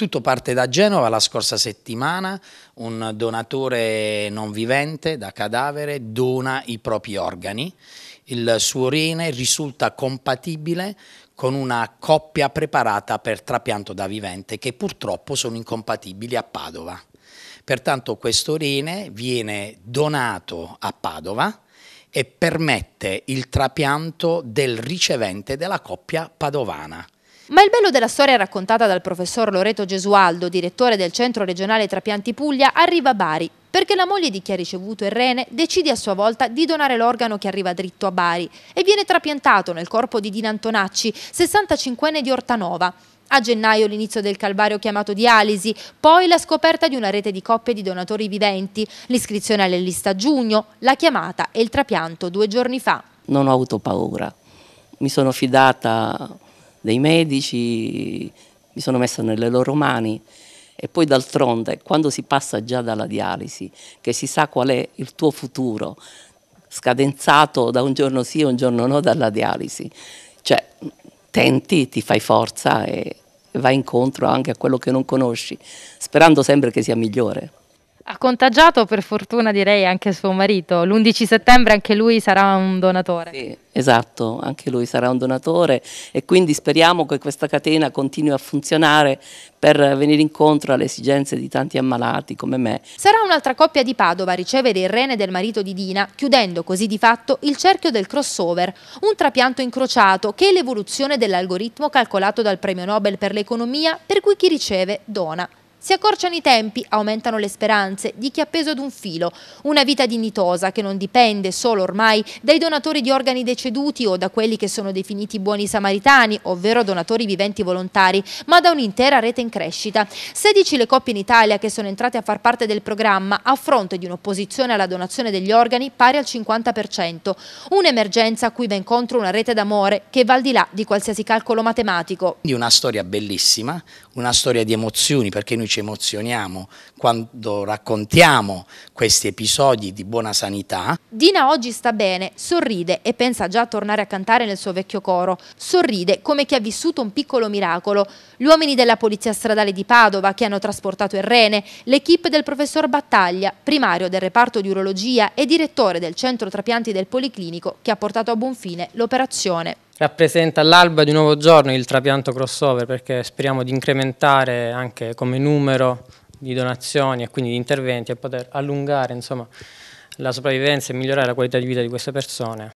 Tutto parte da Genova la scorsa settimana, un donatore non vivente da cadavere dona i propri organi, il suo rene risulta compatibile con una coppia preparata per trapianto da vivente che purtroppo sono incompatibili a Padova. Pertanto questo rene viene donato a Padova e permette il trapianto del ricevente della coppia padovana. Ma il bello della storia raccontata dal professor Loreto Gesualdo, direttore del Centro Regionale Trapianti Puglia, arriva a Bari, perché la moglie di chi ha ricevuto il rene decide a sua volta di donare l'organo che arriva dritto a Bari e viene trapiantato nel corpo di Dina Antonacci, 65enne di Ortanova. A gennaio l'inizio del calvario chiamato dialisi, poi la scoperta di una rete di coppie di donatori viventi, l'iscrizione alle liste a giugno, la chiamata e il trapianto due giorni fa. Non ho avuto paura, mi sono fidata dei medici, mi sono messa nelle loro mani e poi d'altronde quando si passa già dalla dialisi, che si sa qual è il tuo futuro, scadenzato da un giorno sì e un giorno no dalla dialisi, cioè tenti, ti fai forza e vai incontro anche a quello che non conosci, sperando sempre che sia migliore. Ha contagiato per fortuna direi anche suo marito, l'11 settembre anche lui sarà un donatore. Sì, esatto, anche lui sarà un donatore e quindi speriamo che questa catena continui a funzionare per venire incontro alle esigenze di tanti ammalati come me. Sarà un'altra coppia di Padova a ricevere il rene del marito di Dina, chiudendo così di fatto il cerchio del crossover, un trapianto incrociato che è l'evoluzione dell'algoritmo calcolato dal premio Nobel per l'economia per cui chi riceve dona. Si accorciano i tempi, aumentano le speranze di chi è appeso ad un filo, una vita dignitosa che non dipende solo ormai dai donatori di organi deceduti o da quelli che sono definiti buoni samaritani, ovvero donatori viventi volontari, ma da un'intera rete in crescita. 16 le coppie in Italia che sono entrate a far parte del programma a fronte di un'opposizione alla donazione degli organi pari al 50%, un'emergenza a cui va incontro una rete d'amore che va al di là di qualsiasi calcolo matematico. una storia bellissima, una storia di emozioni perché noi ci emozioniamo quando raccontiamo questi episodi di buona sanità. Dina oggi sta bene, sorride e pensa già a tornare a cantare nel suo vecchio coro. Sorride come chi ha vissuto un piccolo miracolo. Gli uomini della Polizia Stradale di Padova che hanno trasportato il rene, l'equipe del professor Battaglia, primario del reparto di urologia e direttore del centro trapianti del Policlinico che ha portato a buon fine l'operazione rappresenta l'alba di un nuovo giorno il trapianto crossover perché speriamo di incrementare anche come numero di donazioni e quindi di interventi e poter allungare insomma, la sopravvivenza e migliorare la qualità di vita di queste persone